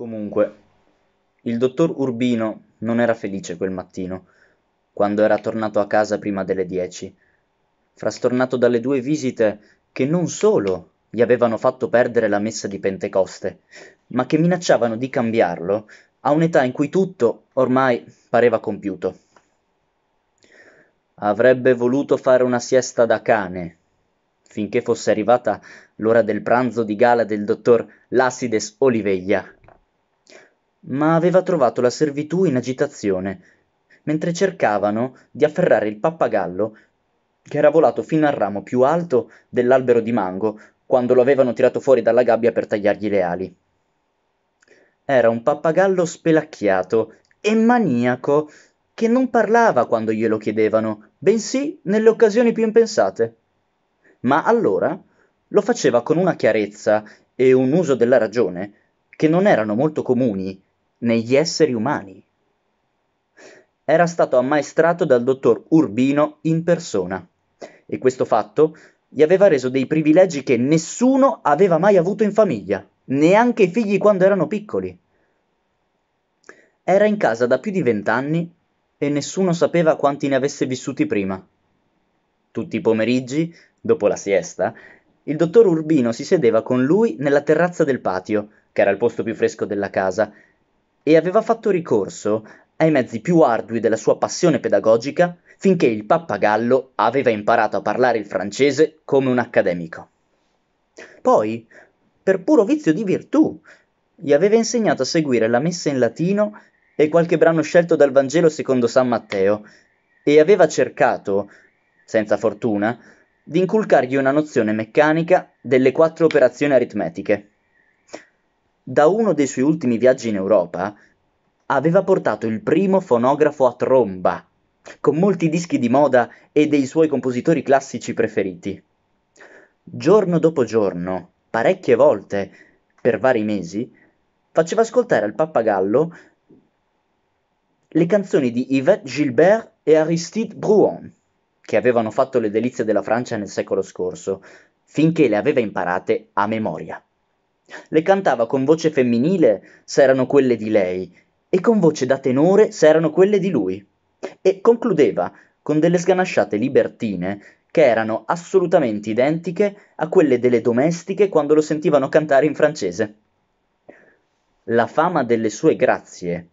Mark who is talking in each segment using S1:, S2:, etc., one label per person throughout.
S1: Comunque, il dottor Urbino non era felice quel mattino, quando era tornato a casa prima delle dieci, frastornato dalle due visite che non solo gli avevano fatto perdere la messa di Pentecoste, ma che minacciavano di cambiarlo a un'età in cui tutto ormai pareva compiuto. Avrebbe voluto fare una siesta da cane, finché fosse arrivata l'ora del pranzo di gala del dottor Lassides Oliveglia ma aveva trovato la servitù in agitazione, mentre cercavano di afferrare il pappagallo che era volato fino al ramo più alto dell'albero di mango quando lo avevano tirato fuori dalla gabbia per tagliargli le ali. Era un pappagallo spelacchiato e maniaco che non parlava quando glielo chiedevano, bensì nelle occasioni più impensate. Ma allora lo faceva con una chiarezza e un uso della ragione che non erano molto comuni negli esseri umani. Era stato ammaestrato dal dottor Urbino in persona e questo fatto gli aveva reso dei privilegi che nessuno aveva mai avuto in famiglia, neanche i figli quando erano piccoli. Era in casa da più di vent'anni e nessuno sapeva quanti ne avesse vissuti prima. Tutti i pomeriggi, dopo la siesta, il dottor Urbino si sedeva con lui nella terrazza del patio, che era il posto più fresco della casa, e aveva fatto ricorso ai mezzi più ardui della sua passione pedagogica finché il pappagallo aveva imparato a parlare il francese come un accademico. Poi, per puro vizio di virtù, gli aveva insegnato a seguire la messa in latino e qualche brano scelto dal Vangelo secondo San Matteo, e aveva cercato, senza fortuna, di inculcargli una nozione meccanica delle quattro operazioni aritmetiche da uno dei suoi ultimi viaggi in Europa, aveva portato il primo fonografo a tromba, con molti dischi di moda e dei suoi compositori classici preferiti. Giorno dopo giorno, parecchie volte, per vari mesi, faceva ascoltare al pappagallo le canzoni di Yvette Gilbert e Aristide Bruon, che avevano fatto le delizie della Francia nel secolo scorso, finché le aveva imparate a memoria. Le cantava con voce femminile se erano quelle di lei e con voce da tenore se erano quelle di lui. E concludeva con delle sganasciate libertine che erano assolutamente identiche a quelle delle domestiche quando lo sentivano cantare in francese. La fama delle sue grazie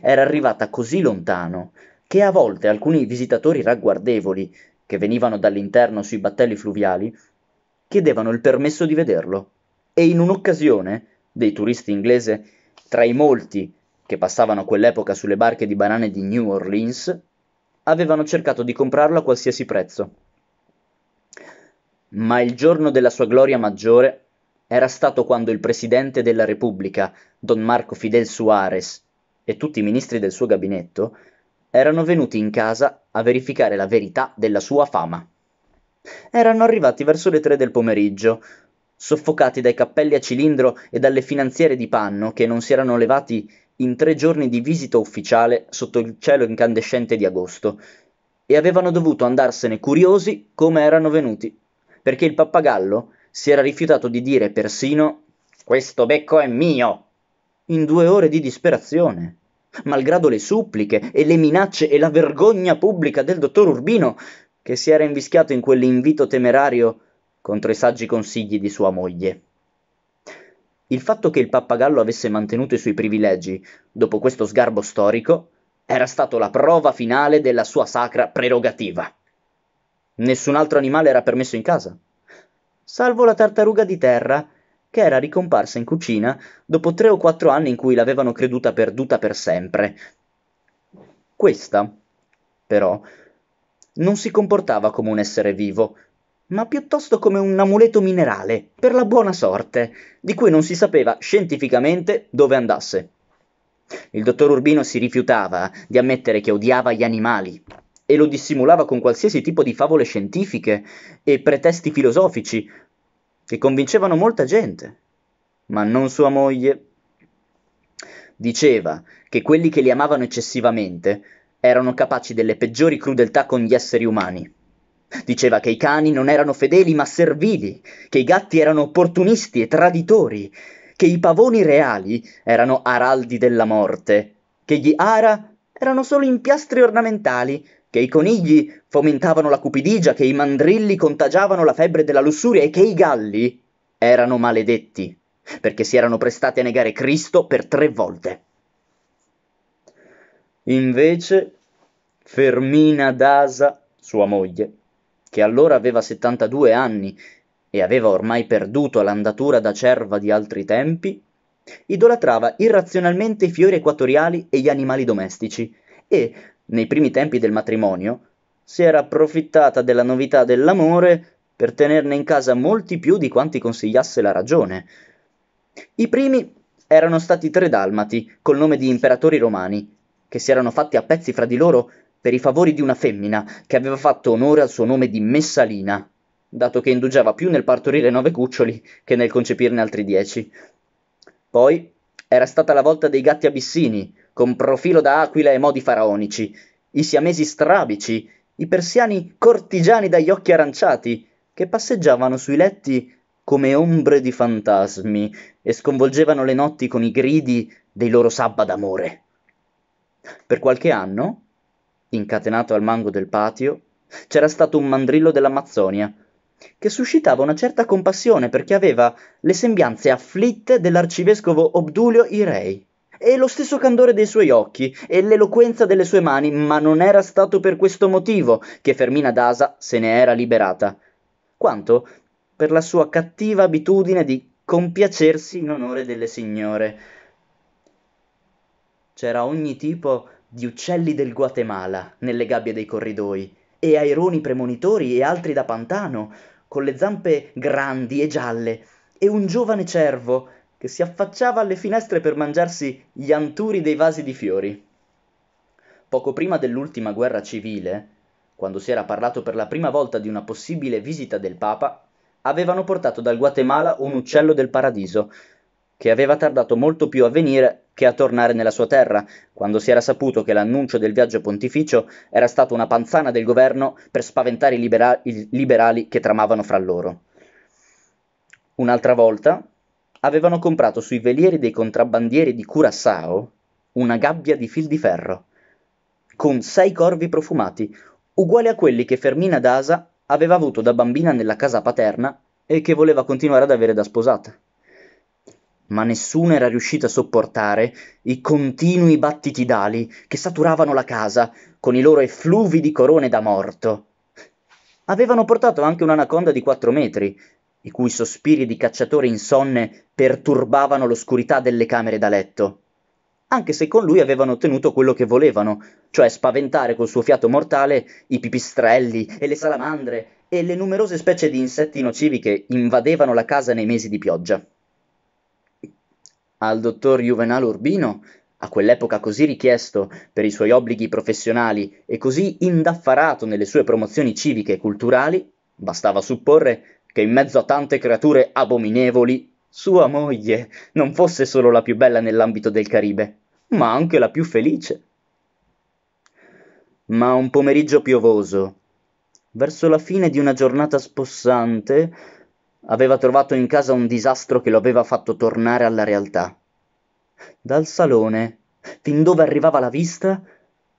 S1: era arrivata così lontano che a volte alcuni visitatori ragguardevoli, che venivano dall'interno sui battelli fluviali, chiedevano il permesso di vederlo e in un'occasione dei turisti inglesi, tra i molti che passavano a quell'epoca sulle barche di banane di New Orleans, avevano cercato di comprarlo a qualsiasi prezzo. Ma il giorno della sua gloria maggiore era stato quando il Presidente della Repubblica, Don Marco Fidel Suarez, e tutti i ministri del suo gabinetto erano venuti in casa a verificare la verità della sua fama. Erano arrivati verso le tre del pomeriggio, soffocati dai cappelli a cilindro e dalle finanziere di panno che non si erano levati in tre giorni di visita ufficiale sotto il cielo incandescente di agosto, e avevano dovuto andarsene curiosi come erano venuti, perché il pappagallo si era rifiutato di dire persino Questo becco è mio! in due ore di disperazione. Malgrado le suppliche e le minacce e la vergogna pubblica del dottor Urbino, che si era invischiato in quell'invito temerario contro i saggi consigli di sua moglie. Il fatto che il pappagallo avesse mantenuto i suoi privilegi dopo questo sgarbo storico era stato la prova finale della sua sacra prerogativa. Nessun altro animale era permesso in casa, salvo la tartaruga di terra, che era ricomparsa in cucina dopo tre o quattro anni in cui l'avevano creduta perduta per sempre. Questa, però, non si comportava come un essere vivo, ma piuttosto come un amuleto minerale, per la buona sorte, di cui non si sapeva scientificamente dove andasse. Il dottor Urbino si rifiutava di ammettere che odiava gli animali e lo dissimulava con qualsiasi tipo di favole scientifiche e pretesti filosofici che convincevano molta gente, ma non sua moglie. Diceva che quelli che li amavano eccessivamente erano capaci delle peggiori crudeltà con gli esseri umani Diceva che i cani non erano fedeli ma servili, che i gatti erano opportunisti e traditori, che i pavoni reali erano araldi della morte, che gli ara erano solo impiastri ornamentali, che i conigli fomentavano la cupidigia, che i mandrilli contagiavano la febbre della lussuria e che i galli erano maledetti, perché si erano prestati a negare Cristo per tre volte. Invece, Fermina Dasa, sua moglie, che allora aveva 72 anni e aveva ormai perduto l'andatura da cerva di altri tempi, idolatrava irrazionalmente i fiori equatoriali e gli animali domestici e, nei primi tempi del matrimonio, si era approfittata della novità dell'amore per tenerne in casa molti più di quanti consigliasse la ragione. I primi erano stati tre dalmati, col nome di imperatori romani, che si erano fatti a pezzi fra di loro per i favori di una femmina che aveva fatto onore al suo nome di Messalina, dato che indugiava più nel partorire nove cuccioli che nel concepirne altri dieci. Poi era stata la volta dei gatti abissini, con profilo da aquila e modi faraonici, i siamesi strabici, i persiani cortigiani dagli occhi aranciati, che passeggiavano sui letti come ombre di fantasmi e sconvolgevano le notti con i gridi dei loro sabba d'amore. Per qualche anno incatenato al mango del patio, c'era stato un mandrillo dell'Amazzonia, che suscitava una certa compassione perché aveva le sembianze afflitte dell'arcivescovo Obdulio Irei, e lo stesso candore dei suoi occhi e l'eloquenza delle sue mani, ma non era stato per questo motivo che Fermina Dasa se ne era liberata, quanto per la sua cattiva abitudine di compiacersi in onore delle signore. C'era ogni tipo di uccelli del Guatemala nelle gabbie dei corridoi, e aironi premonitori e altri da pantano, con le zampe grandi e gialle, e un giovane cervo che si affacciava alle finestre per mangiarsi gli anturi dei vasi di fiori. Poco prima dell'ultima guerra civile, quando si era parlato per la prima volta di una possibile visita del Papa, avevano portato dal Guatemala un uccello del paradiso, che aveva tardato molto più a venire che a tornare nella sua terra, quando si era saputo che l'annuncio del viaggio pontificio era stata una panzana del governo per spaventare i, libera- i liberali che tramavano fra loro. Un'altra volta avevano comprato sui velieri dei contrabbandieri di Curaçao una gabbia di fil di ferro, con sei corvi profumati, uguali a quelli che Fermina Dasa aveva avuto da bambina nella casa paterna e che voleva continuare ad avere da sposata ma nessuno era riuscito a sopportare i continui battiti d'ali che saturavano la casa con i loro effluvi di corone da morto. Avevano portato anche un'anaconda di quattro metri, i cui sospiri di cacciatore insonne perturbavano l'oscurità delle camere da letto. Anche se con lui avevano ottenuto quello che volevano, cioè spaventare col suo fiato mortale i pipistrelli e le salamandre e le numerose specie di insetti nocivi che invadevano la casa nei mesi di pioggia al dottor Juvenal Urbino, a quell'epoca così richiesto per i suoi obblighi professionali e così indaffarato nelle sue promozioni civiche e culturali, bastava supporre che in mezzo a tante creature abominevoli sua moglie non fosse solo la più bella nell'ambito del Caribe, ma anche la più felice. Ma un pomeriggio piovoso, verso la fine di una giornata spossante, Aveva trovato in casa un disastro che lo aveva fatto tornare alla realtà. Dal salone, fin dove arrivava la vista,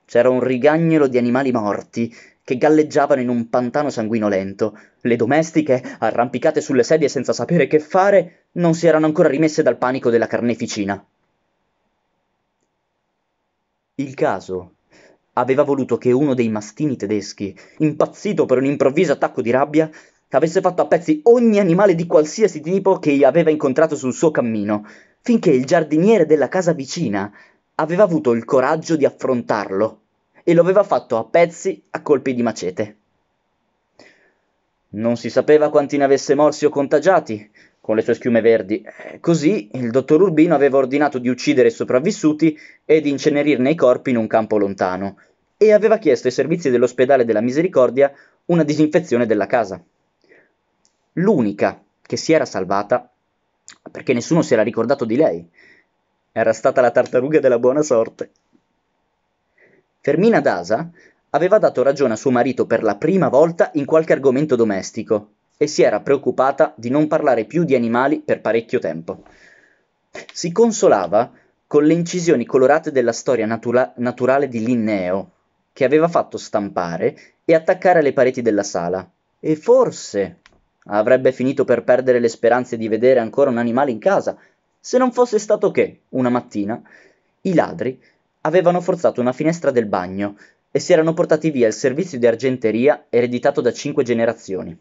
S1: c'era un rigagnolo di animali morti che galleggiavano in un pantano sanguinolento. Le domestiche, arrampicate sulle sedie senza sapere che fare, non si erano ancora rimesse dal panico della carneficina. Il caso aveva voluto che uno dei mastini tedeschi, impazzito per un improvviso attacco di rabbia, che avesse fatto a pezzi ogni animale di qualsiasi tipo che aveva incontrato sul suo cammino, finché il giardiniere della casa vicina aveva avuto il coraggio di affrontarlo e lo aveva fatto a pezzi a colpi di macete. Non si sapeva quanti ne avesse morsi o contagiati con le sue schiume verdi. Eh, così il dottor Urbino aveva ordinato di uccidere i sopravvissuti e di incenerirne i corpi in un campo lontano, e aveva chiesto ai servizi dell'ospedale della Misericordia una disinfezione della casa l'unica che si era salvata perché nessuno si era ricordato di lei. Era stata la tartaruga della buona sorte. Fermina Dasa aveva dato ragione a suo marito per la prima volta in qualche argomento domestico e si era preoccupata di non parlare più di animali per parecchio tempo. Si consolava con le incisioni colorate della storia natura- naturale di Linneo, che aveva fatto stampare e attaccare alle pareti della sala. E forse, Avrebbe finito per perdere le speranze di vedere ancora un animale in casa, se non fosse stato che, una mattina, i ladri avevano forzato una finestra del bagno e si erano portati via il servizio di argenteria ereditato da cinque generazioni.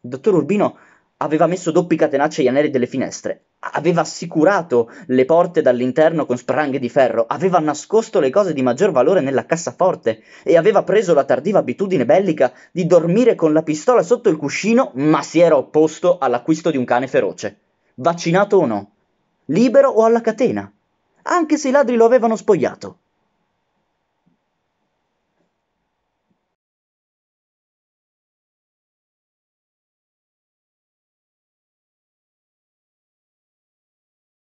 S1: Dottor Urbino aveva messo doppi catenacci agli anelli delle finestre, aveva assicurato le porte dall'interno con spranghe di ferro, aveva nascosto le cose di maggior valore nella cassaforte e aveva preso la tardiva abitudine bellica di dormire con la pistola sotto il cuscino, ma si era opposto all'acquisto di un cane feroce. Vaccinato o no? Libero o alla catena? Anche se i ladri lo avevano spogliato.